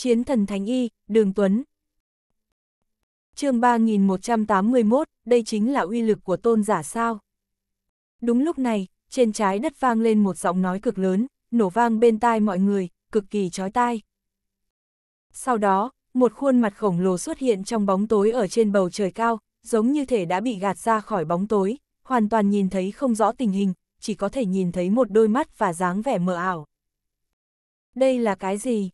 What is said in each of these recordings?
Chiến thần Thánh Y, Đường Tuấn. chương 3181, đây chính là uy lực của tôn giả sao. Đúng lúc này, trên trái đất vang lên một giọng nói cực lớn, nổ vang bên tai mọi người, cực kỳ chói tai. Sau đó, một khuôn mặt khổng lồ xuất hiện trong bóng tối ở trên bầu trời cao, giống như thể đã bị gạt ra khỏi bóng tối, hoàn toàn nhìn thấy không rõ tình hình, chỉ có thể nhìn thấy một đôi mắt và dáng vẻ mờ ảo. Đây là cái gì?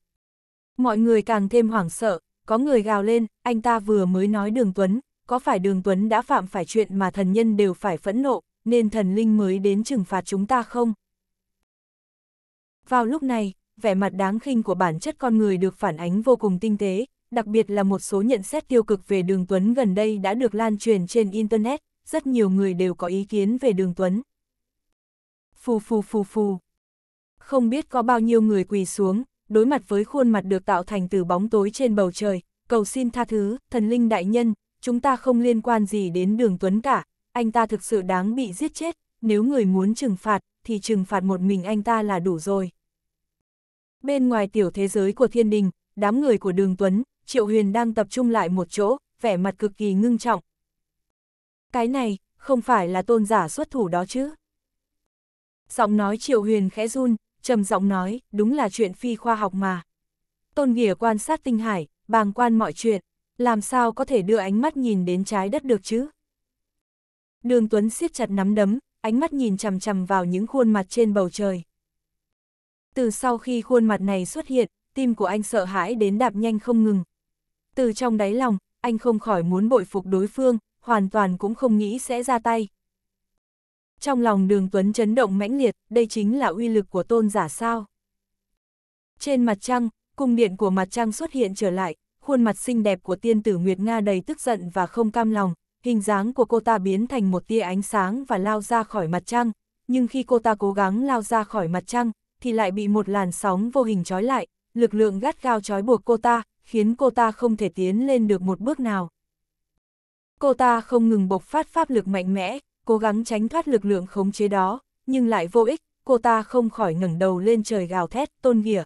Mọi người càng thêm hoảng sợ, có người gào lên, anh ta vừa mới nói Đường Tuấn, có phải Đường Tuấn đã phạm phải chuyện mà thần nhân đều phải phẫn nộ, nên thần linh mới đến trừng phạt chúng ta không? Vào lúc này, vẻ mặt đáng khinh của bản chất con người được phản ánh vô cùng tinh tế, đặc biệt là một số nhận xét tiêu cực về Đường Tuấn gần đây đã được lan truyền trên Internet, rất nhiều người đều có ý kiến về Đường Tuấn. Phù phù phù phù. Không biết có bao nhiêu người quỳ xuống, đối mặt với khuôn mặt được tạo thành từ bóng tối trên bầu trời, cầu xin tha thứ, thần linh đại nhân, chúng ta không liên quan gì đến đường Tuấn cả, anh ta thực sự đáng bị giết chết, nếu người muốn trừng phạt, thì trừng phạt một mình anh ta là đủ rồi. Bên ngoài tiểu thế giới của thiên đình, đám người của đường Tuấn, Triệu Huyền đang tập trung lại một chỗ, vẻ mặt cực kỳ ngưng trọng. Cái này, không phải là tôn giả xuất thủ đó chứ. Giọng nói Triệu Huyền khẽ run, trầm giọng nói, đúng là chuyện phi khoa học mà. Tôn Nghĩa quan sát tinh hải, bàng quan mọi chuyện, làm sao có thể đưa ánh mắt nhìn đến trái đất được chứ? Đường Tuấn siết chặt nắm đấm, ánh mắt nhìn chằm chằm vào những khuôn mặt trên bầu trời. Từ sau khi khuôn mặt này xuất hiện, tim của anh sợ hãi đến đạp nhanh không ngừng. Từ trong đáy lòng, anh không khỏi muốn bội phục đối phương, hoàn toàn cũng không nghĩ sẽ ra tay, trong lòng đường Tuấn chấn động mãnh liệt, đây chính là uy lực của tôn giả sao. Trên mặt trăng, cung điện của mặt trăng xuất hiện trở lại, khuôn mặt xinh đẹp của tiên tử Nguyệt Nga đầy tức giận và không cam lòng, hình dáng của cô ta biến thành một tia ánh sáng và lao ra khỏi mặt trăng, nhưng khi cô ta cố gắng lao ra khỏi mặt trăng, thì lại bị một làn sóng vô hình trói lại, lực lượng gắt gao trói buộc cô ta, khiến cô ta không thể tiến lên được một bước nào. Cô ta không ngừng bộc phát pháp lực mạnh mẽ, cố gắng tránh thoát lực lượng khống chế đó, nhưng lại vô ích, cô ta không khỏi ngẩng đầu lên trời gào thét, tôn ghìa.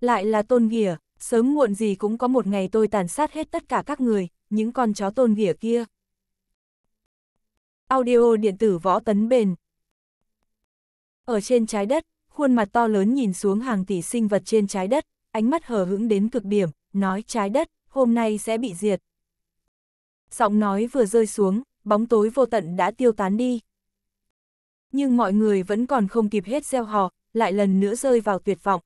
Lại là tôn ghìa, sớm muộn gì cũng có một ngày tôi tàn sát hết tất cả các người, những con chó tôn ghìa kia. Audio điện tử võ tấn bền Ở trên trái đất, khuôn mặt to lớn nhìn xuống hàng tỷ sinh vật trên trái đất, ánh mắt hờ hững đến cực điểm, nói trái đất, hôm nay sẽ bị diệt. Giọng nói vừa rơi xuống, bóng tối vô tận đã tiêu tán đi. Nhưng mọi người vẫn còn không kịp hết gieo hò, lại lần nữa rơi vào tuyệt vọng.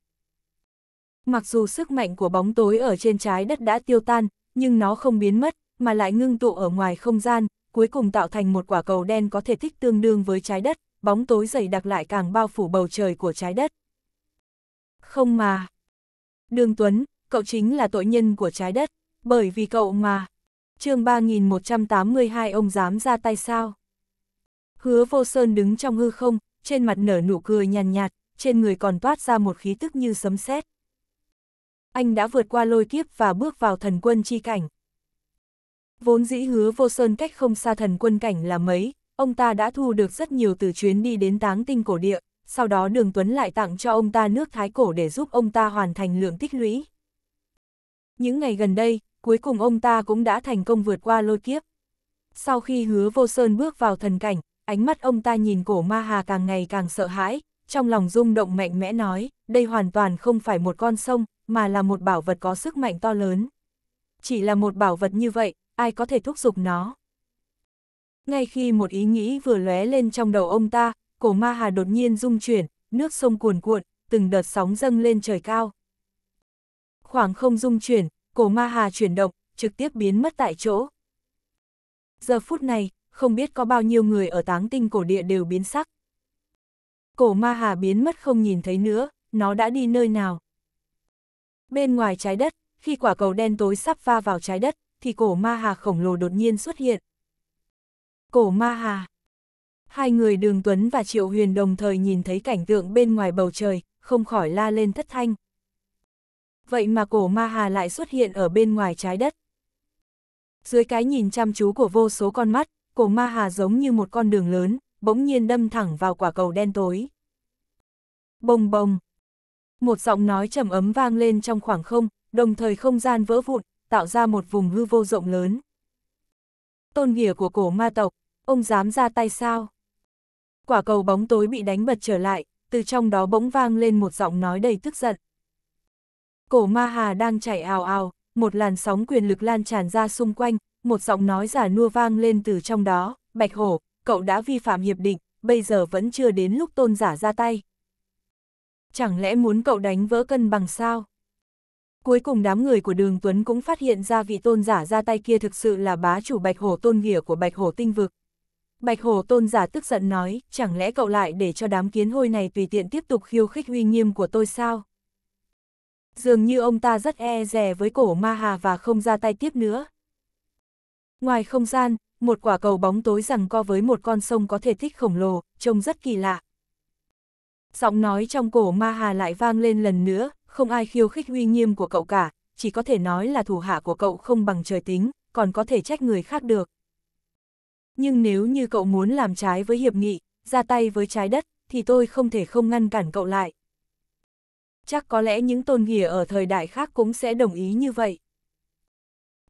Mặc dù sức mạnh của bóng tối ở trên trái đất đã tiêu tan, nhưng nó không biến mất, mà lại ngưng tụ ở ngoài không gian, cuối cùng tạo thành một quả cầu đen có thể tích tương đương với trái đất, bóng tối dày đặc lại càng bao phủ bầu trời của trái đất. Không mà. Đường Tuấn, cậu chính là tội nhân của trái đất, bởi vì cậu mà chương 3182 ông dám ra tay sao? Hứa vô sơn đứng trong hư không, trên mặt nở nụ cười nhàn nhạt, nhạt, trên người còn toát ra một khí tức như sấm sét. Anh đã vượt qua lôi kiếp và bước vào thần quân chi cảnh. Vốn dĩ hứa vô sơn cách không xa thần quân cảnh là mấy, ông ta đã thu được rất nhiều từ chuyến đi đến táng tinh cổ địa, sau đó đường Tuấn lại tặng cho ông ta nước thái cổ để giúp ông ta hoàn thành lượng tích lũy. Những ngày gần đây, cuối cùng ông ta cũng đã thành công vượt qua lôi kiếp. Sau khi hứa vô sơn bước vào thần cảnh, ánh mắt ông ta nhìn cổ ma hà càng ngày càng sợ hãi, trong lòng rung động mạnh mẽ nói, đây hoàn toàn không phải một con sông, mà là một bảo vật có sức mạnh to lớn. Chỉ là một bảo vật như vậy, ai có thể thúc giục nó. Ngay khi một ý nghĩ vừa lóe lên trong đầu ông ta, cổ ma hà đột nhiên rung chuyển, nước sông cuồn cuộn, từng đợt sóng dâng lên trời cao. Khoảng không rung chuyển, cổ ma hà chuyển động, trực tiếp biến mất tại chỗ. Giờ phút này, không biết có bao nhiêu người ở táng tinh cổ địa đều biến sắc. Cổ ma hà biến mất không nhìn thấy nữa, nó đã đi nơi nào. Bên ngoài trái đất, khi quả cầu đen tối sắp va vào trái đất, thì cổ ma hà khổng lồ đột nhiên xuất hiện. Cổ ma hà. Hai người đường Tuấn và Triệu Huyền đồng thời nhìn thấy cảnh tượng bên ngoài bầu trời, không khỏi la lên thất thanh vậy mà cổ ma hà lại xuất hiện ở bên ngoài trái đất. Dưới cái nhìn chăm chú của vô số con mắt, cổ ma hà giống như một con đường lớn, bỗng nhiên đâm thẳng vào quả cầu đen tối. Bồng bồng. Một giọng nói trầm ấm vang lên trong khoảng không, đồng thời không gian vỡ vụn, tạo ra một vùng hư vô rộng lớn. Tôn nghĩa của cổ ma tộc, ông dám ra tay sao? Quả cầu bóng tối bị đánh bật trở lại, từ trong đó bỗng vang lên một giọng nói đầy tức giận. Cổ ma hà đang chạy ào ào, một làn sóng quyền lực lan tràn ra xung quanh, một giọng nói giả nua vang lên từ trong đó, Bạch Hổ, cậu đã vi phạm hiệp định, bây giờ vẫn chưa đến lúc tôn giả ra tay. Chẳng lẽ muốn cậu đánh vỡ cân bằng sao? Cuối cùng đám người của đường Tuấn cũng phát hiện ra vị tôn giả ra tay kia thực sự là bá chủ Bạch Hổ tôn nghĩa của Bạch Hổ tinh vực. Bạch Hổ tôn giả tức giận nói, chẳng lẽ cậu lại để cho đám kiến hôi này tùy tiện tiếp tục khiêu khích uy nghiêm của tôi sao? Dường như ông ta rất e rẻ với cổ ma hà và không ra tay tiếp nữa. Ngoài không gian, một quả cầu bóng tối rằng co với một con sông có thể tích khổng lồ, trông rất kỳ lạ. Giọng nói trong cổ ma hà lại vang lên lần nữa, không ai khiêu khích uy nghiêm của cậu cả, chỉ có thể nói là thủ hạ của cậu không bằng trời tính, còn có thể trách người khác được. Nhưng nếu như cậu muốn làm trái với hiệp nghị, ra tay với trái đất, thì tôi không thể không ngăn cản cậu lại chắc có lẽ những tôn nghỉa ở thời đại khác cũng sẽ đồng ý như vậy.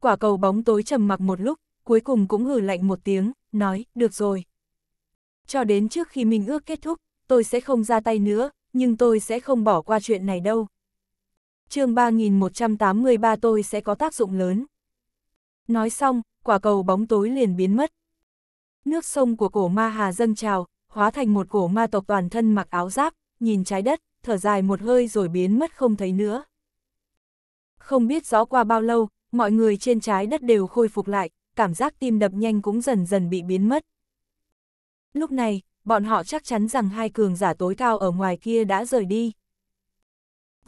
Quả cầu bóng tối trầm mặc một lúc, cuối cùng cũng hử lạnh một tiếng, nói, được rồi. Cho đến trước khi mình ước kết thúc, tôi sẽ không ra tay nữa, nhưng tôi sẽ không bỏ qua chuyện này đâu. chương 3183 tôi sẽ có tác dụng lớn. Nói xong, quả cầu bóng tối liền biến mất. Nước sông của cổ ma hà dâng trào, hóa thành một cổ ma tộc toàn thân mặc áo giáp, nhìn trái đất, thở dài một hơi rồi biến mất không thấy nữa. Không biết rõ qua bao lâu, mọi người trên trái đất đều khôi phục lại, cảm giác tim đập nhanh cũng dần dần bị biến mất. Lúc này, bọn họ chắc chắn rằng hai cường giả tối cao ở ngoài kia đã rời đi.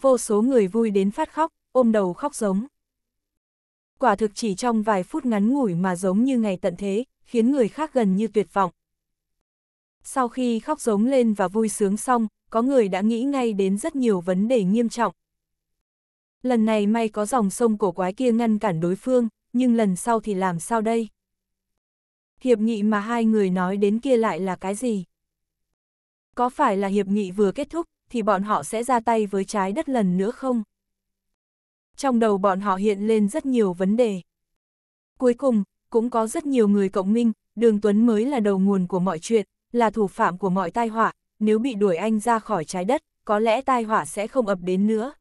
Vô số người vui đến phát khóc, ôm đầu khóc giống. Quả thực chỉ trong vài phút ngắn ngủi mà giống như ngày tận thế, khiến người khác gần như tuyệt vọng, sau khi khóc giống lên và vui sướng xong, có người đã nghĩ ngay đến rất nhiều vấn đề nghiêm trọng. Lần này may có dòng sông cổ quái kia ngăn cản đối phương, nhưng lần sau thì làm sao đây? Hiệp nghị mà hai người nói đến kia lại là cái gì? Có phải là hiệp nghị vừa kết thúc, thì bọn họ sẽ ra tay với trái đất lần nữa không? Trong đầu bọn họ hiện lên rất nhiều vấn đề. Cuối cùng, cũng có rất nhiều người cộng minh, Đường Tuấn mới là đầu nguồn của mọi chuyện, là thủ phạm của mọi tai họa, nếu bị đuổi anh ra khỏi trái đất, có lẽ tai họa sẽ không ập đến nữa.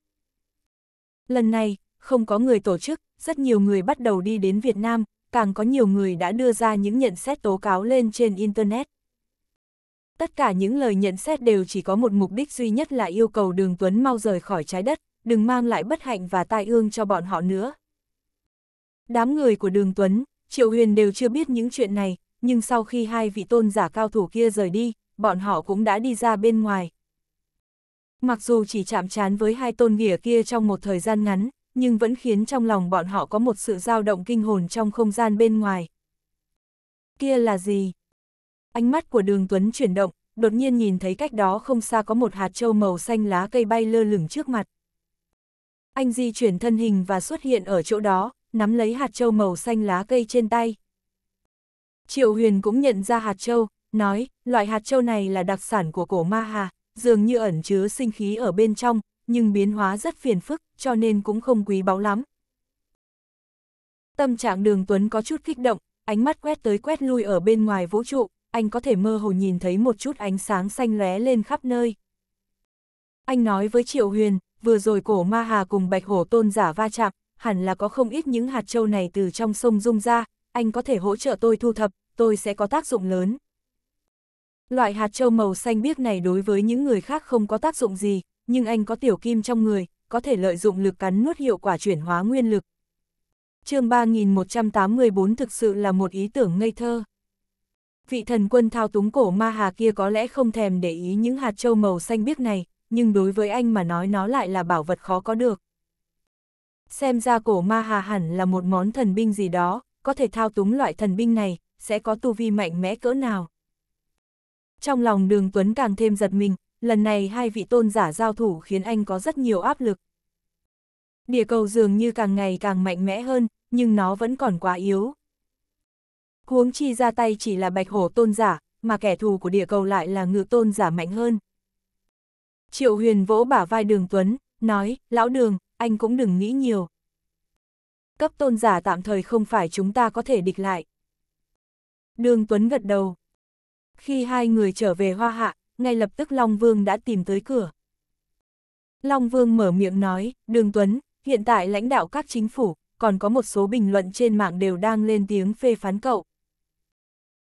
Lần này, không có người tổ chức, rất nhiều người bắt đầu đi đến Việt Nam, càng có nhiều người đã đưa ra những nhận xét tố cáo lên trên Internet. Tất cả những lời nhận xét đều chỉ có một mục đích duy nhất là yêu cầu đường Tuấn mau rời khỏi trái đất, đừng mang lại bất hạnh và tai ương cho bọn họ nữa. Đám người của đường Tuấn, Triệu Huyền đều chưa biết những chuyện này, nhưng sau khi hai vị tôn giả cao thủ kia rời đi, bọn họ cũng đã đi ra bên ngoài. Mặc dù chỉ chạm chán với hai tôn nghĩa kia trong một thời gian ngắn, nhưng vẫn khiến trong lòng bọn họ có một sự dao động kinh hồn trong không gian bên ngoài. Kia là gì? Ánh mắt của đường Tuấn chuyển động, đột nhiên nhìn thấy cách đó không xa có một hạt trâu màu xanh lá cây bay lơ lửng trước mặt. Anh di chuyển thân hình và xuất hiện ở chỗ đó, nắm lấy hạt trâu màu xanh lá cây trên tay. Triệu Huyền cũng nhận ra hạt châu, nói, loại hạt châu này là đặc sản của cổ ma hà, dường như ẩn chứa sinh khí ở bên trong, nhưng biến hóa rất phiền phức, cho nên cũng không quý báu lắm. Tâm trạng đường Tuấn có chút kích động, ánh mắt quét tới quét lui ở bên ngoài vũ trụ, anh có thể mơ hồ nhìn thấy một chút ánh sáng xanh lóe lên khắp nơi. Anh nói với Triệu Huyền, vừa rồi cổ ma hà cùng bạch hổ tôn giả va chạm, hẳn là có không ít những hạt châu này từ trong sông dung ra, anh có thể hỗ trợ tôi thu thập, tôi sẽ có tác dụng lớn. Loại hạt châu màu xanh biếc này đối với những người khác không có tác dụng gì, nhưng anh có tiểu kim trong người, có thể lợi dụng lực cắn nuốt hiệu quả chuyển hóa nguyên lực. chương 3184 thực sự là một ý tưởng ngây thơ. Vị thần quân thao túng cổ ma hà kia có lẽ không thèm để ý những hạt châu màu xanh biếc này, nhưng đối với anh mà nói nó lại là bảo vật khó có được. Xem ra cổ ma hà hẳn là một món thần binh gì đó, có thể thao túng loại thần binh này, sẽ có tu vi mạnh mẽ cỡ nào. Trong lòng đường Tuấn càng thêm giật mình, lần này hai vị tôn giả giao thủ khiến anh có rất nhiều áp lực. Địa cầu dường như càng ngày càng mạnh mẽ hơn, nhưng nó vẫn còn quá yếu. Huống chi ra tay chỉ là bạch hổ tôn giả, mà kẻ thù của địa cầu lại là ngự tôn giả mạnh hơn. Triệu huyền vỗ bả vai đường Tuấn, nói, lão đường, anh cũng đừng nghĩ nhiều cấp tôn giả tạm thời không phải chúng ta có thể địch lại. Đường Tuấn gật đầu. Khi hai người trở về Hoa Hạ, ngay lập tức Long Vương đã tìm tới cửa. Long Vương mở miệng nói, Đường Tuấn, hiện tại lãnh đạo các chính phủ, còn có một số bình luận trên mạng đều đang lên tiếng phê phán cậu.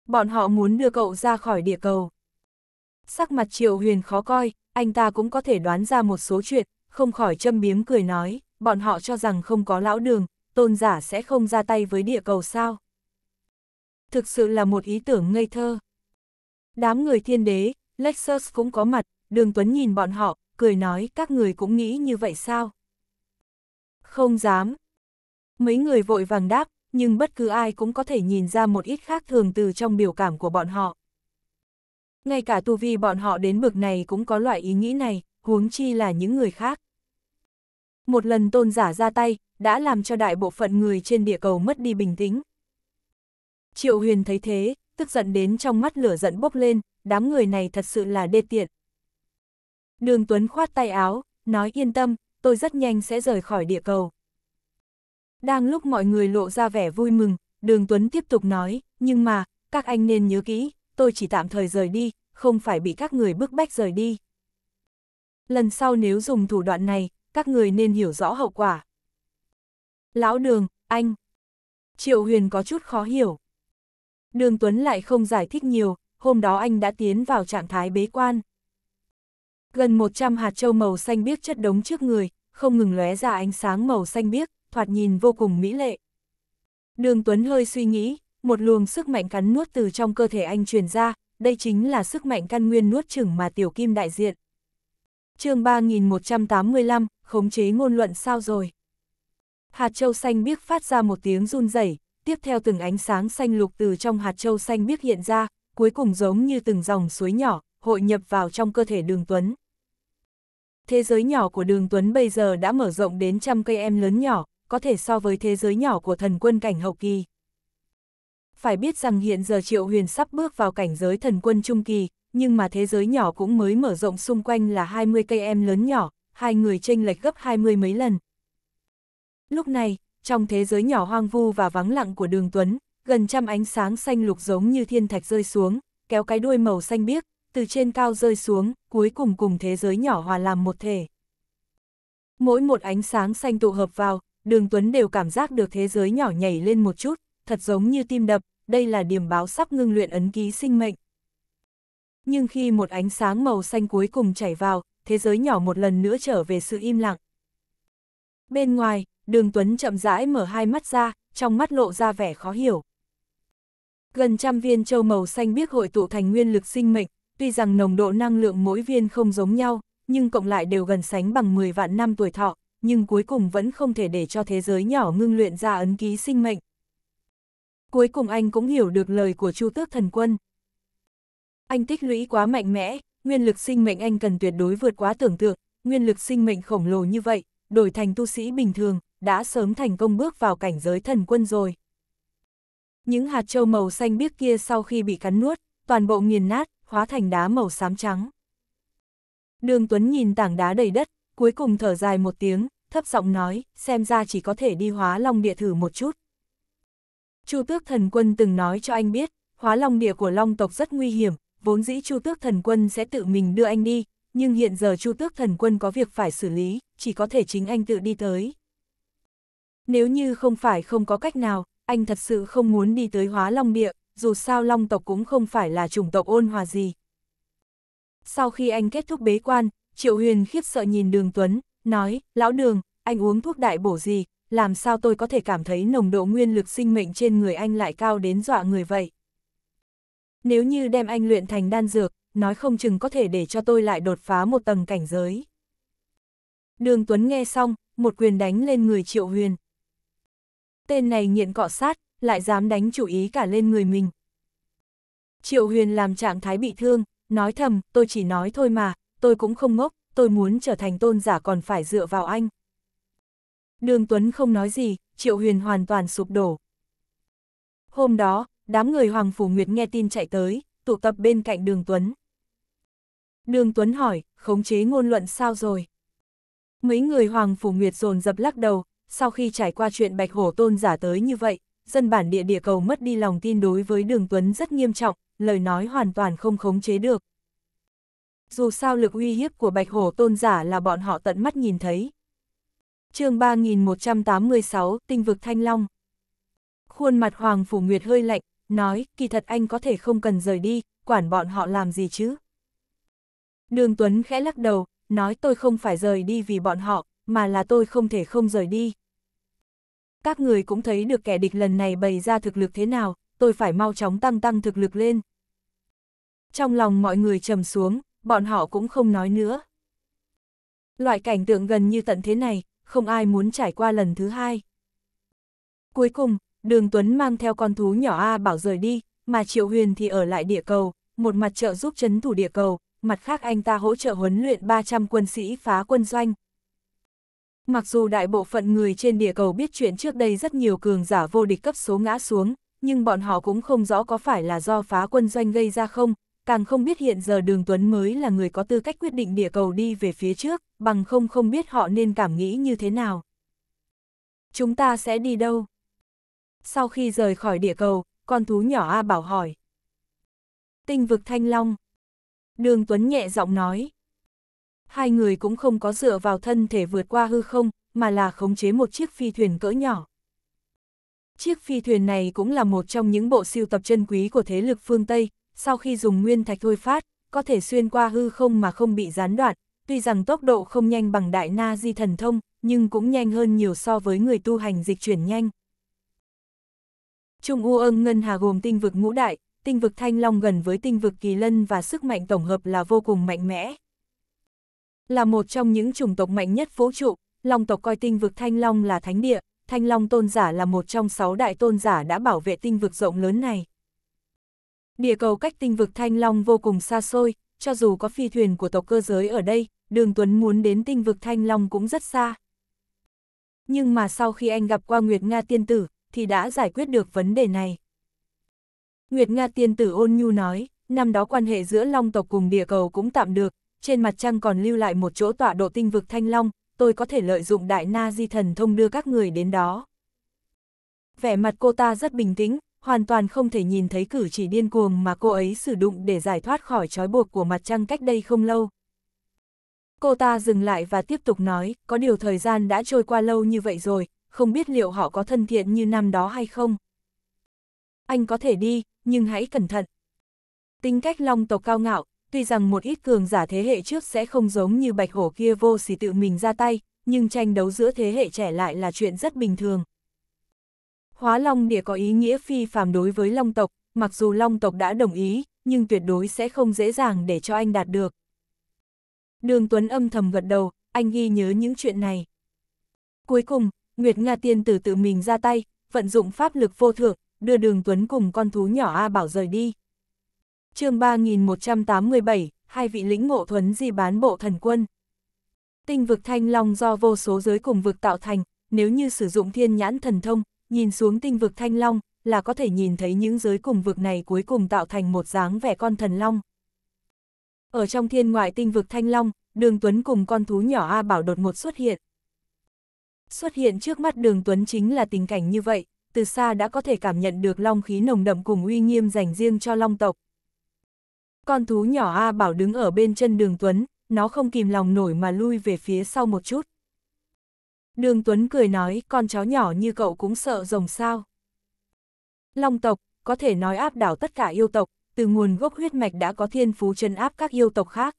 Bọn họ muốn đưa cậu ra khỏi địa cầu. Sắc mặt Triệu Huyền khó coi, anh ta cũng có thể đoán ra một số chuyện, không khỏi châm biếm cười nói, bọn họ cho rằng không có lão đường, tôn giả sẽ không ra tay với địa cầu sao? Thực sự là một ý tưởng ngây thơ. Đám người thiên đế, Lexus cũng có mặt, đường Tuấn nhìn bọn họ, cười nói các người cũng nghĩ như vậy sao? Không dám. Mấy người vội vàng đáp, nhưng bất cứ ai cũng có thể nhìn ra một ít khác thường từ trong biểu cảm của bọn họ. Ngay cả tu vi bọn họ đến bực này cũng có loại ý nghĩ này, huống chi là những người khác một lần tôn giả ra tay, đã làm cho đại bộ phận người trên địa cầu mất đi bình tĩnh. Triệu huyền thấy thế, tức giận đến trong mắt lửa giận bốc lên, đám người này thật sự là đê tiện. Đường Tuấn khoát tay áo, nói yên tâm, tôi rất nhanh sẽ rời khỏi địa cầu. Đang lúc mọi người lộ ra vẻ vui mừng, Đường Tuấn tiếp tục nói, nhưng mà, các anh nên nhớ kỹ, tôi chỉ tạm thời rời đi, không phải bị các người bức bách rời đi. Lần sau nếu dùng thủ đoạn này, các người nên hiểu rõ hậu quả. Lão đường, anh. Triệu Huyền có chút khó hiểu. Đường Tuấn lại không giải thích nhiều, hôm đó anh đã tiến vào trạng thái bế quan. Gần 100 hạt châu màu xanh biếc chất đống trước người, không ngừng lóe ra ánh sáng màu xanh biếc, thoạt nhìn vô cùng mỹ lệ. Đường Tuấn hơi suy nghĩ, một luồng sức mạnh cắn nuốt từ trong cơ thể anh truyền ra, đây chính là sức mạnh căn nguyên nuốt chửng mà Tiểu Kim đại diện. chương 3185, khống chế ngôn luận sao rồi. Hạt châu xanh biếc phát ra một tiếng run rẩy, tiếp theo từng ánh sáng xanh lục từ trong hạt châu xanh biếc hiện ra, cuối cùng giống như từng dòng suối nhỏ, hội nhập vào trong cơ thể đường Tuấn. Thế giới nhỏ của đường Tuấn bây giờ đã mở rộng đến trăm cây em lớn nhỏ, có thể so với thế giới nhỏ của thần quân cảnh hậu kỳ. Phải biết rằng hiện giờ Triệu Huyền sắp bước vào cảnh giới thần quân trung kỳ, nhưng mà thế giới nhỏ cũng mới mở rộng xung quanh là 20 cây em lớn nhỏ, hai người chênh lệch gấp hai mươi mấy lần. Lúc này, trong thế giới nhỏ hoang vu và vắng lặng của đường Tuấn, gần trăm ánh sáng xanh lục giống như thiên thạch rơi xuống, kéo cái đuôi màu xanh biếc, từ trên cao rơi xuống, cuối cùng cùng thế giới nhỏ hòa làm một thể. Mỗi một ánh sáng xanh tụ hợp vào, đường Tuấn đều cảm giác được thế giới nhỏ nhảy lên một chút, thật giống như tim đập, đây là điểm báo sắp ngưng luyện ấn ký sinh mệnh. Nhưng khi một ánh sáng màu xanh cuối cùng chảy vào, thế giới nhỏ một lần nữa trở về sự im lặng. Bên ngoài, đường Tuấn chậm rãi mở hai mắt ra, trong mắt lộ ra vẻ khó hiểu. Gần trăm viên châu màu xanh biếc hội tụ thành nguyên lực sinh mệnh, tuy rằng nồng độ năng lượng mỗi viên không giống nhau, nhưng cộng lại đều gần sánh bằng 10 vạn năm tuổi thọ, nhưng cuối cùng vẫn không thể để cho thế giới nhỏ ngưng luyện ra ấn ký sinh mệnh. Cuối cùng anh cũng hiểu được lời của Chu Tước Thần Quân. Anh tích lũy quá mạnh mẽ, nguyên lực sinh mệnh anh cần tuyệt đối vượt quá tưởng tượng, nguyên lực sinh mệnh khổng lồ như vậy, đổi thành tu sĩ bình thường, đã sớm thành công bước vào cảnh giới thần quân rồi. Những hạt châu màu xanh biếc kia sau khi bị cắn nuốt, toàn bộ nghiền nát, hóa thành đá màu xám trắng. Đường Tuấn nhìn tảng đá đầy đất, cuối cùng thở dài một tiếng, thấp giọng nói, xem ra chỉ có thể đi hóa long địa thử một chút. Chu tước thần quân từng nói cho anh biết, hóa long địa của long tộc rất nguy hiểm, vốn dĩ Chu Tước Thần Quân sẽ tự mình đưa anh đi, nhưng hiện giờ Chu Tước Thần Quân có việc phải xử lý, chỉ có thể chính anh tự đi tới. Nếu như không phải không có cách nào, anh thật sự không muốn đi tới Hóa Long Địa, dù sao Long tộc cũng không phải là chủng tộc ôn hòa gì. Sau khi anh kết thúc bế quan, Triệu Huyền khiếp sợ nhìn Đường Tuấn, nói, lão đường, anh uống thuốc đại bổ gì, làm sao tôi có thể cảm thấy nồng độ nguyên lực sinh mệnh trên người anh lại cao đến dọa người vậy? Nếu như đem anh luyện thành đan dược, nói không chừng có thể để cho tôi lại đột phá một tầng cảnh giới. Đường Tuấn nghe xong, một quyền đánh lên người Triệu Huyền. Tên này nghiện cọ sát, lại dám đánh chủ ý cả lên người mình. Triệu Huyền làm trạng thái bị thương, nói thầm, tôi chỉ nói thôi mà, tôi cũng không ngốc, tôi muốn trở thành tôn giả còn phải dựa vào anh. Đường Tuấn không nói gì, Triệu Huyền hoàn toàn sụp đổ. Hôm đó, đám người Hoàng Phủ Nguyệt nghe tin chạy tới, tụ tập bên cạnh Đường Tuấn. Đường Tuấn hỏi, khống chế ngôn luận sao rồi? Mấy người Hoàng Phủ Nguyệt dồn dập lắc đầu, sau khi trải qua chuyện Bạch Hổ Tôn giả tới như vậy, dân bản địa địa cầu mất đi lòng tin đối với Đường Tuấn rất nghiêm trọng, lời nói hoàn toàn không khống chế được. Dù sao lực uy hiếp của Bạch Hổ Tôn giả là bọn họ tận mắt nhìn thấy. chương 3186, Tinh vực Thanh Long Khuôn mặt Hoàng Phủ Nguyệt hơi lạnh, nói, kỳ thật anh có thể không cần rời đi, quản bọn họ làm gì chứ. Đường Tuấn khẽ lắc đầu, nói tôi không phải rời đi vì bọn họ, mà là tôi không thể không rời đi. Các người cũng thấy được kẻ địch lần này bày ra thực lực thế nào, tôi phải mau chóng tăng tăng thực lực lên. Trong lòng mọi người trầm xuống, bọn họ cũng không nói nữa. Loại cảnh tượng gần như tận thế này, không ai muốn trải qua lần thứ hai. Cuối cùng, đường Tuấn mang theo con thú nhỏ A Bảo rời đi, mà Triệu Huyền thì ở lại địa cầu, một mặt trợ giúp chấn thủ địa cầu, mặt khác anh ta hỗ trợ huấn luyện 300 quân sĩ phá quân doanh. Mặc dù đại bộ phận người trên địa cầu biết chuyện trước đây rất nhiều cường giả vô địch cấp số ngã xuống, nhưng bọn họ cũng không rõ có phải là do phá quân doanh gây ra không, càng không biết hiện giờ Đường Tuấn mới là người có tư cách quyết định địa cầu đi về phía trước, bằng không không biết họ nên cảm nghĩ như thế nào. Chúng ta sẽ đi đâu? sau khi rời khỏi địa cầu, con thú nhỏ A Bảo hỏi. Tinh vực Thanh Long. Đường Tuấn nhẹ giọng nói. Hai người cũng không có dựa vào thân thể vượt qua hư không, mà là khống chế một chiếc phi thuyền cỡ nhỏ. Chiếc phi thuyền này cũng là một trong những bộ siêu tập chân quý của thế lực phương Tây, sau khi dùng nguyên thạch thôi phát, có thể xuyên qua hư không mà không bị gián đoạn, tuy rằng tốc độ không nhanh bằng đại na di thần thông, nhưng cũng nhanh hơn nhiều so với người tu hành dịch chuyển nhanh. Trung U Ân Ngân Hà gồm tinh vực ngũ đại, tinh vực Thanh Long gần với tinh vực Kỳ Lân và sức mạnh tổng hợp là vô cùng mạnh mẽ. Là một trong những chủng tộc mạnh nhất vũ trụ, Long tộc coi tinh vực Thanh Long là thánh địa, Thanh Long tôn giả là một trong sáu đại tôn giả đã bảo vệ tinh vực rộng lớn này. Địa cầu cách tinh vực Thanh Long vô cùng xa xôi, cho dù có phi thuyền của tộc cơ giới ở đây, đường Tuấn muốn đến tinh vực Thanh Long cũng rất xa. Nhưng mà sau khi anh gặp qua Nguyệt Nga tiên tử, thì đã giải quyết được vấn đề này. Nguyệt Nga tiên tử ôn nhu nói, năm đó quan hệ giữa long tộc cùng địa cầu cũng tạm được, trên mặt trăng còn lưu lại một chỗ tọa độ tinh vực thanh long, tôi có thể lợi dụng đại na di thần thông đưa các người đến đó. Vẻ mặt cô ta rất bình tĩnh, hoàn toàn không thể nhìn thấy cử chỉ điên cuồng mà cô ấy sử dụng để giải thoát khỏi trói buộc của mặt trăng cách đây không lâu. Cô ta dừng lại và tiếp tục nói, có điều thời gian đã trôi qua lâu như vậy rồi, không biết liệu họ có thân thiện như năm đó hay không. Anh có thể đi, nhưng hãy cẩn thận. Tính cách long tộc cao ngạo, tuy rằng một ít cường giả thế hệ trước sẽ không giống như bạch hổ kia vô sỉ tự mình ra tay, nhưng tranh đấu giữa thế hệ trẻ lại là chuyện rất bình thường. Hóa long địa có ý nghĩa phi phàm đối với long tộc, mặc dù long tộc đã đồng ý, nhưng tuyệt đối sẽ không dễ dàng để cho anh đạt được. Đường Tuấn âm thầm gật đầu, anh ghi nhớ những chuyện này. Cuối cùng, Nguyệt Nga tiên tử tự mình ra tay, vận dụng pháp lực vô thượng, đưa đường Tuấn cùng con thú nhỏ A Bảo rời đi. chương 3187, hai vị lĩnh ngộ thuấn di bán bộ thần quân. Tinh vực thanh long do vô số giới cùng vực tạo thành, nếu như sử dụng thiên nhãn thần thông, nhìn xuống tinh vực thanh long, là có thể nhìn thấy những giới cùng vực này cuối cùng tạo thành một dáng vẻ con thần long. Ở trong thiên ngoại tinh vực thanh long, đường Tuấn cùng con thú nhỏ A Bảo đột ngột xuất hiện. Xuất hiện trước mắt đường Tuấn chính là tình cảnh như vậy, từ xa đã có thể cảm nhận được long khí nồng đậm cùng uy nghiêm dành riêng cho long tộc. Con thú nhỏ A Bảo đứng ở bên chân đường Tuấn, nó không kìm lòng nổi mà lui về phía sau một chút. Đường Tuấn cười nói, con chó nhỏ như cậu cũng sợ rồng sao. Long tộc, có thể nói áp đảo tất cả yêu tộc, từ nguồn gốc huyết mạch đã có thiên phú chân áp các yêu tộc khác.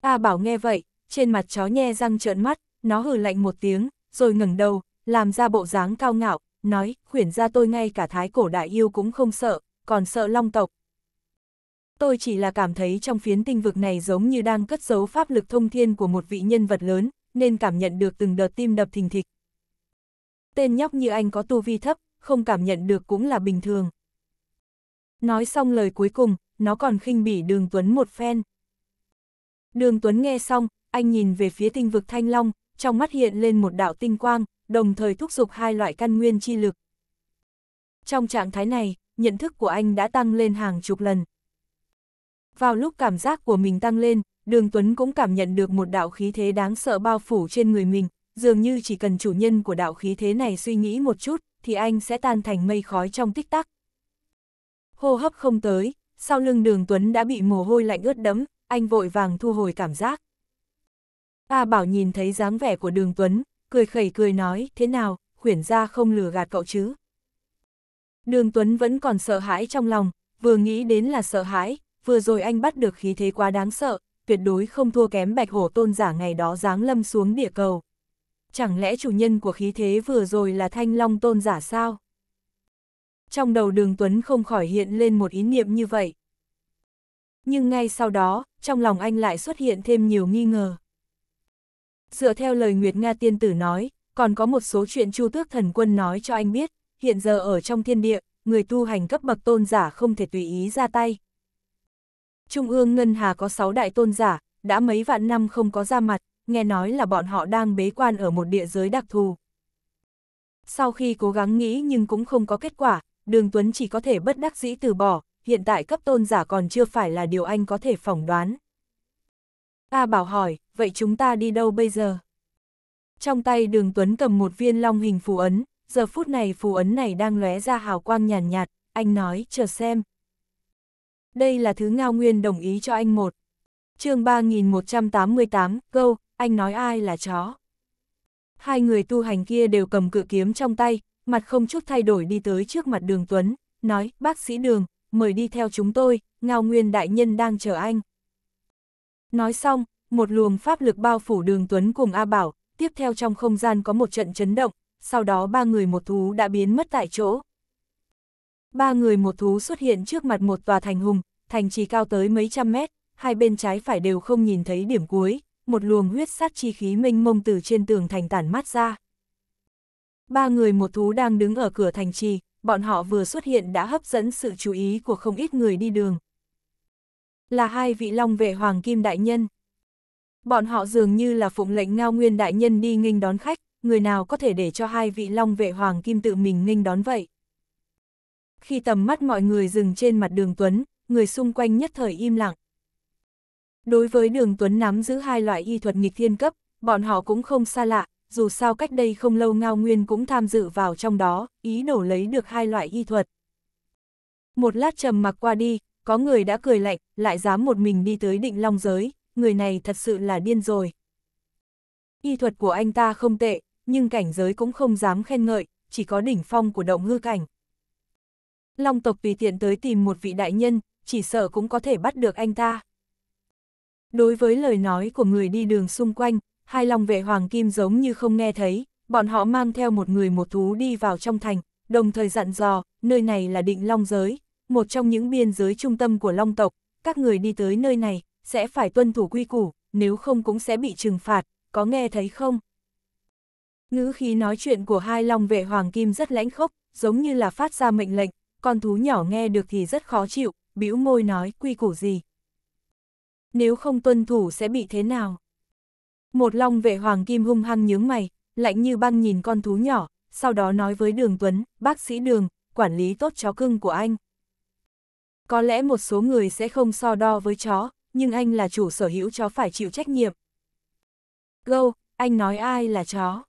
A Bảo nghe vậy, trên mặt chó nhe răng trợn mắt, nó hừ lạnh một tiếng, rồi ngẩng đầu, làm ra bộ dáng cao ngạo, nói, khuyển ra tôi ngay cả thái cổ đại yêu cũng không sợ, còn sợ long tộc. Tôi chỉ là cảm thấy trong phiến tinh vực này giống như đang cất giấu pháp lực thông thiên của một vị nhân vật lớn, nên cảm nhận được từng đợt tim đập thình thịch. Tên nhóc như anh có tu vi thấp, không cảm nhận được cũng là bình thường. Nói xong lời cuối cùng, nó còn khinh bỉ Đường Tuấn một phen. Đường Tuấn nghe xong, anh nhìn về phía tinh vực Thanh Long, trong mắt hiện lên một đạo tinh quang, đồng thời thúc giục hai loại căn nguyên chi lực. Trong trạng thái này, nhận thức của anh đã tăng lên hàng chục lần. Vào lúc cảm giác của mình tăng lên, Đường Tuấn cũng cảm nhận được một đạo khí thế đáng sợ bao phủ trên người mình, dường như chỉ cần chủ nhân của đạo khí thế này suy nghĩ một chút, thì anh sẽ tan thành mây khói trong tích tắc. Hô hấp không tới, sau lưng đường Tuấn đã bị mồ hôi lạnh ướt đẫm, anh vội vàng thu hồi cảm giác. A Bảo nhìn thấy dáng vẻ của đường Tuấn, cười khẩy cười nói, thế nào, khuyển ra không lừa gạt cậu chứ. Đường Tuấn vẫn còn sợ hãi trong lòng, vừa nghĩ đến là sợ hãi, vừa rồi anh bắt được khí thế quá đáng sợ, tuyệt đối không thua kém bạch hổ tôn giả ngày đó dáng lâm xuống địa cầu. Chẳng lẽ chủ nhân của khí thế vừa rồi là thanh long tôn giả sao? Trong đầu đường Tuấn không khỏi hiện lên một ý niệm như vậy. Nhưng ngay sau đó, trong lòng anh lại xuất hiện thêm nhiều nghi ngờ. Dựa theo lời Nguyệt Nga tiên tử nói, còn có một số chuyện Chu Tước Thần Quân nói cho anh biết, hiện giờ ở trong thiên địa, người tu hành cấp bậc tôn giả không thể tùy ý ra tay. Trung ương Ngân Hà có 6 đại tôn giả, đã mấy vạn năm không có ra mặt, nghe nói là bọn họ đang bế quan ở một địa giới đặc thù. Sau khi cố gắng nghĩ nhưng cũng không có kết quả, Đường Tuấn chỉ có thể bất đắc dĩ từ bỏ, hiện tại cấp tôn giả còn chưa phải là điều anh có thể phỏng đoán. A Bảo hỏi, vậy chúng ta đi đâu bây giờ? Trong tay đường Tuấn cầm một viên long hình phù ấn, giờ phút này phù ấn này đang lóe ra hào quang nhàn nhạt, nhạt, anh nói, chờ xem. Đây là thứ Ngao Nguyên đồng ý cho anh một. chương 3188, câu, anh nói ai là chó. Hai người tu hành kia đều cầm cự kiếm trong tay, mặt không chút thay đổi đi tới trước mặt đường Tuấn, nói, bác sĩ đường, mời đi theo chúng tôi, Ngao Nguyên đại nhân đang chờ anh. Nói xong, một luồng pháp lực bao phủ đường Tuấn cùng A Bảo, tiếp theo trong không gian có một trận chấn động, sau đó ba người một thú đã biến mất tại chỗ. Ba người một thú xuất hiện trước mặt một tòa thành hùng, thành trì cao tới mấy trăm mét, hai bên trái phải đều không nhìn thấy điểm cuối, một luồng huyết sát chi khí mênh mông từ trên tường thành tản mát ra. Ba người một thú đang đứng ở cửa thành trì, bọn họ vừa xuất hiện đã hấp dẫn sự chú ý của không ít người đi đường là hai vị long vệ hoàng kim đại nhân. Bọn họ dường như là phụng lệnh ngao nguyên đại nhân đi nghênh đón khách, người nào có thể để cho hai vị long vệ hoàng kim tự mình nghênh đón vậy. Khi tầm mắt mọi người dừng trên mặt đường Tuấn, người xung quanh nhất thời im lặng. Đối với đường Tuấn nắm giữ hai loại y thuật nghịch thiên cấp, bọn họ cũng không xa lạ, dù sao cách đây không lâu Ngao Nguyên cũng tham dự vào trong đó, ý đồ lấy được hai loại y thuật. Một lát trầm mặc qua đi, có người đã cười lạnh, lại dám một mình đi tới định long giới, người này thật sự là điên rồi. Y thuật của anh ta không tệ, nhưng cảnh giới cũng không dám khen ngợi, chỉ có đỉnh phong của động hư cảnh. Long tộc tùy tiện tới tìm một vị đại nhân, chỉ sợ cũng có thể bắt được anh ta. Đối với lời nói của người đi đường xung quanh, hai long vệ hoàng kim giống như không nghe thấy, bọn họ mang theo một người một thú đi vào trong thành, đồng thời dặn dò, nơi này là định long giới, một trong những biên giới trung tâm của Long tộc, các người đi tới nơi này, sẽ phải tuân thủ quy củ, nếu không cũng sẽ bị trừng phạt, có nghe thấy không? Ngữ khí nói chuyện của hai Long vệ Hoàng Kim rất lãnh khốc, giống như là phát ra mệnh lệnh, con thú nhỏ nghe được thì rất khó chịu, bĩu môi nói quy củ gì. Nếu không tuân thủ sẽ bị thế nào? Một Long vệ Hoàng Kim hung hăng nhướng mày, lạnh như băng nhìn con thú nhỏ, sau đó nói với Đường Tuấn, bác sĩ Đường, quản lý tốt chó cưng của anh. Có lẽ một số người sẽ không so đo với chó, nhưng anh là chủ sở hữu chó phải chịu trách nhiệm. Gâu, anh nói ai là chó?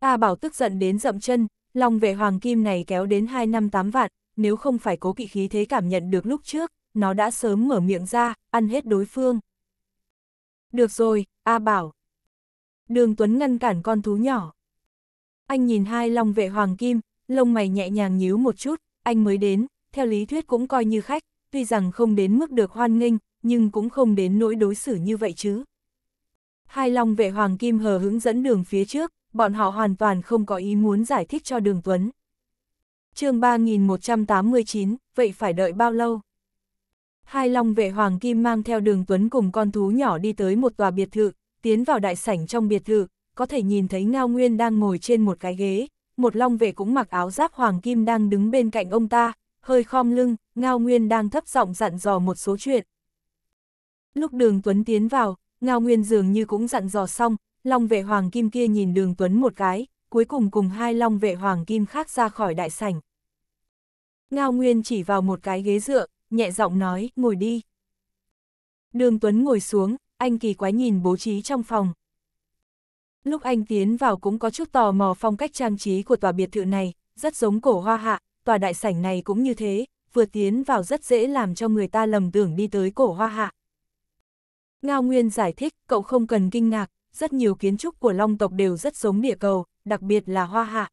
A Bảo tức giận đến dậm chân, lòng vệ hoàng kim này kéo đến 2 năm 8 vạn, nếu không phải cố kỵ khí thế cảm nhận được lúc trước, nó đã sớm mở miệng ra, ăn hết đối phương. Được rồi, A Bảo. Đường Tuấn ngăn cản con thú nhỏ. Anh nhìn hai lòng vệ hoàng kim, lông mày nhẹ nhàng nhíu một chút, anh mới đến, theo lý thuyết cũng coi như khách, tuy rằng không đến mức được hoan nghênh, nhưng cũng không đến nỗi đối xử như vậy chứ. Hai long vệ hoàng kim hờ hướng dẫn đường phía trước, bọn họ hoàn toàn không có ý muốn giải thích cho đường Tuấn. chương 3189, vậy phải đợi bao lâu? Hai long vệ hoàng kim mang theo đường Tuấn cùng con thú nhỏ đi tới một tòa biệt thự, tiến vào đại sảnh trong biệt thự, có thể nhìn thấy Ngao Nguyên đang ngồi trên một cái ghế, một long vệ cũng mặc áo giáp hoàng kim đang đứng bên cạnh ông ta, hơi khom lưng, Ngao Nguyên đang thấp giọng dặn dò một số chuyện. Lúc đường Tuấn tiến vào, Ngao Nguyên dường như cũng dặn dò xong, Long vệ hoàng kim kia nhìn đường Tuấn một cái, cuối cùng cùng hai Long vệ hoàng kim khác ra khỏi đại sảnh. Ngao Nguyên chỉ vào một cái ghế dựa, nhẹ giọng nói, ngồi đi. Đường Tuấn ngồi xuống, anh kỳ quái nhìn bố trí trong phòng. Lúc anh tiến vào cũng có chút tò mò phong cách trang trí của tòa biệt thự này, rất giống cổ hoa hạ, tòa đại sảnh này cũng như thế, vừa tiến vào rất dễ làm cho người ta lầm tưởng đi tới cổ hoa hạ. Ngao Nguyên giải thích, cậu không cần kinh ngạc, rất nhiều kiến trúc của long tộc đều rất giống địa cầu, đặc biệt là hoa hạ.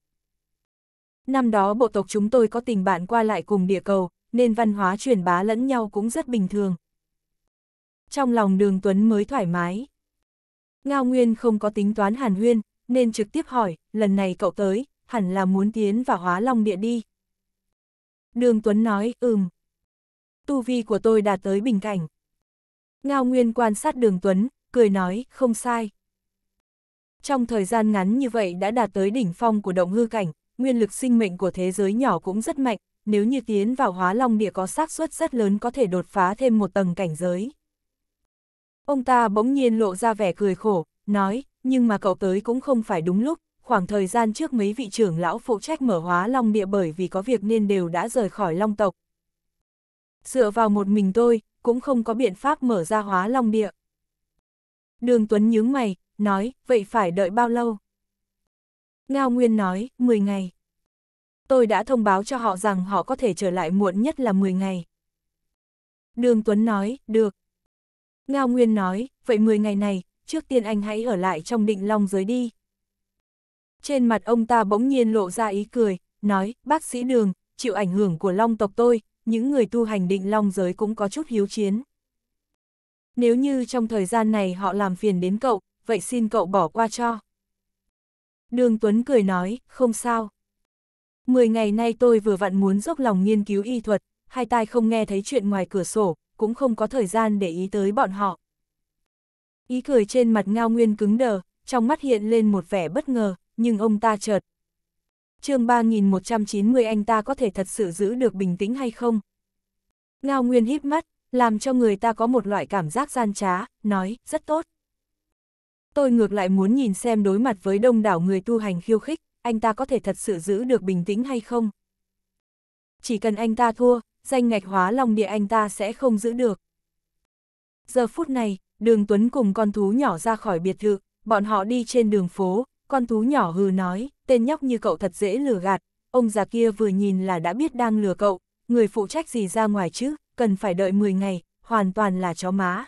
Năm đó bộ tộc chúng tôi có tình bạn qua lại cùng địa cầu, nên văn hóa truyền bá lẫn nhau cũng rất bình thường. Trong lòng đường Tuấn mới thoải mái. Ngao Nguyên không có tính toán hàn huyên, nên trực tiếp hỏi, lần này cậu tới, hẳn là muốn tiến vào hóa long địa đi. Đường Tuấn nói, ừm. Tu vi của tôi đã tới bình cảnh. Ngao Nguyên quan sát đường Tuấn, cười nói, không sai. Trong thời gian ngắn như vậy đã đạt tới đỉnh phong của động hư cảnh, nguyên lực sinh mệnh của thế giới nhỏ cũng rất mạnh, nếu như tiến vào hóa long địa có xác suất rất lớn có thể đột phá thêm một tầng cảnh giới. Ông ta bỗng nhiên lộ ra vẻ cười khổ, nói, nhưng mà cậu tới cũng không phải đúng lúc, khoảng thời gian trước mấy vị trưởng lão phụ trách mở hóa long địa bởi vì có việc nên đều đã rời khỏi long tộc. Dựa vào một mình tôi, cũng không có biện pháp mở ra hóa long địa. Đường Tuấn nhướng mày, nói, vậy phải đợi bao lâu? Ngao Nguyên nói, 10 ngày. Tôi đã thông báo cho họ rằng họ có thể trở lại muộn nhất là 10 ngày. Đường Tuấn nói, được. Ngao Nguyên nói, vậy 10 ngày này, trước tiên anh hãy ở lại trong định long giới đi, trên mặt ông ta bỗng nhiên lộ ra ý cười, nói, bác sĩ đường, chịu ảnh hưởng của long tộc tôi, những người tu hành định long giới cũng có chút hiếu chiến. Nếu như trong thời gian này họ làm phiền đến cậu, vậy xin cậu bỏ qua cho. Đường Tuấn cười nói, không sao. Mười ngày nay tôi vừa vặn muốn dốc lòng nghiên cứu y thuật, hai tai không nghe thấy chuyện ngoài cửa sổ, cũng không có thời gian để ý tới bọn họ. Ý cười trên mặt Ngao Nguyên cứng đờ, trong mắt hiện lên một vẻ bất ngờ, nhưng ông ta chợt. chương 3190 anh ta có thể thật sự giữ được bình tĩnh hay không? Ngao Nguyên híp mắt, làm cho người ta có một loại cảm giác gian trá, nói, rất tốt. Tôi ngược lại muốn nhìn xem đối mặt với đông đảo người tu hành khiêu khích, anh ta có thể thật sự giữ được bình tĩnh hay không? Chỉ cần anh ta thua, danh ngạch hóa lòng địa anh ta sẽ không giữ được. Giờ phút này, đường Tuấn cùng con thú nhỏ ra khỏi biệt thự, bọn họ đi trên đường phố, con thú nhỏ hừ nói, tên nhóc như cậu thật dễ lừa gạt, ông già kia vừa nhìn là đã biết đang lừa cậu, người phụ trách gì ra ngoài chứ, cần phải đợi 10 ngày, hoàn toàn là chó má.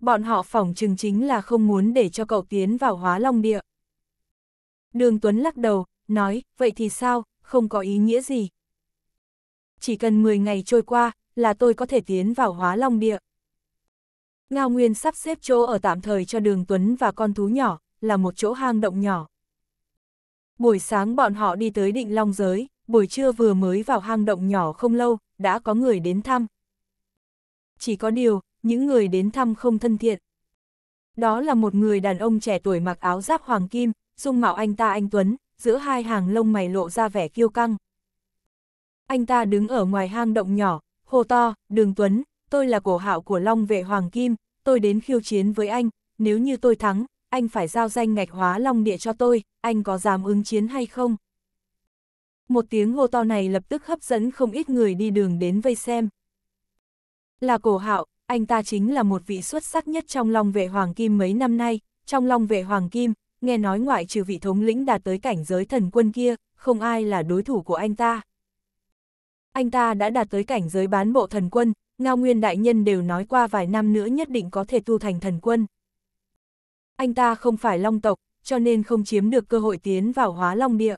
Bọn họ phỏng chừng chính là không muốn để cho cậu tiến vào hóa long địa. Đường Tuấn lắc đầu, nói, vậy thì sao, không có ý nghĩa gì. Chỉ cần 10 ngày trôi qua, là tôi có thể tiến vào hóa long địa. Ngao Nguyên sắp xếp chỗ ở tạm thời cho đường Tuấn và con thú nhỏ, là một chỗ hang động nhỏ. Buổi sáng bọn họ đi tới định long giới, buổi trưa vừa mới vào hang động nhỏ không lâu, đã có người đến thăm. Chỉ có điều, những người đến thăm không thân thiện. Đó là một người đàn ông trẻ tuổi mặc áo giáp hoàng kim, dung mạo anh ta anh Tuấn, giữa hai hàng lông mày lộ ra vẻ kiêu căng. Anh ta đứng ở ngoài hang động nhỏ, hô to, đường Tuấn, tôi là cổ hạo của Long vệ Hoàng Kim, tôi đến khiêu chiến với anh, nếu như tôi thắng, anh phải giao danh ngạch hóa long địa cho tôi, anh có dám ứng chiến hay không? Một tiếng hô to này lập tức hấp dẫn không ít người đi đường đến vây xem. Là cổ hạo, anh ta chính là một vị xuất sắc nhất trong long vệ hoàng kim mấy năm nay, trong long vệ hoàng kim, nghe nói ngoại trừ vị thống lĩnh đạt tới cảnh giới thần quân kia, không ai là đối thủ của anh ta. Anh ta đã đạt tới cảnh giới bán bộ thần quân, Ngao Nguyên Đại Nhân đều nói qua vài năm nữa nhất định có thể tu thành thần quân. Anh ta không phải long tộc, cho nên không chiếm được cơ hội tiến vào hóa long địa.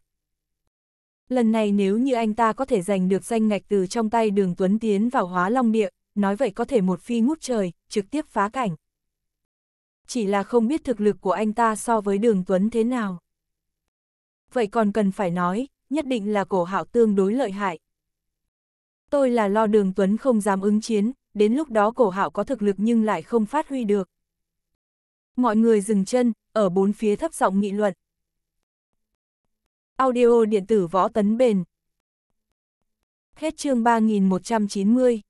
Lần này nếu như anh ta có thể giành được danh ngạch từ trong tay đường Tuấn tiến vào hóa long địa, nói vậy có thể một phi ngút trời, trực tiếp phá cảnh. Chỉ là không biết thực lực của anh ta so với đường Tuấn thế nào. Vậy còn cần phải nói, nhất định là cổ hạo tương đối lợi hại. Tôi là lo đường Tuấn không dám ứng chiến, đến lúc đó cổ hạo có thực lực nhưng lại không phát huy được. Mọi người dừng chân, ở bốn phía thấp giọng nghị luận. Audio điện tử võ tấn bền. Hết chương 3190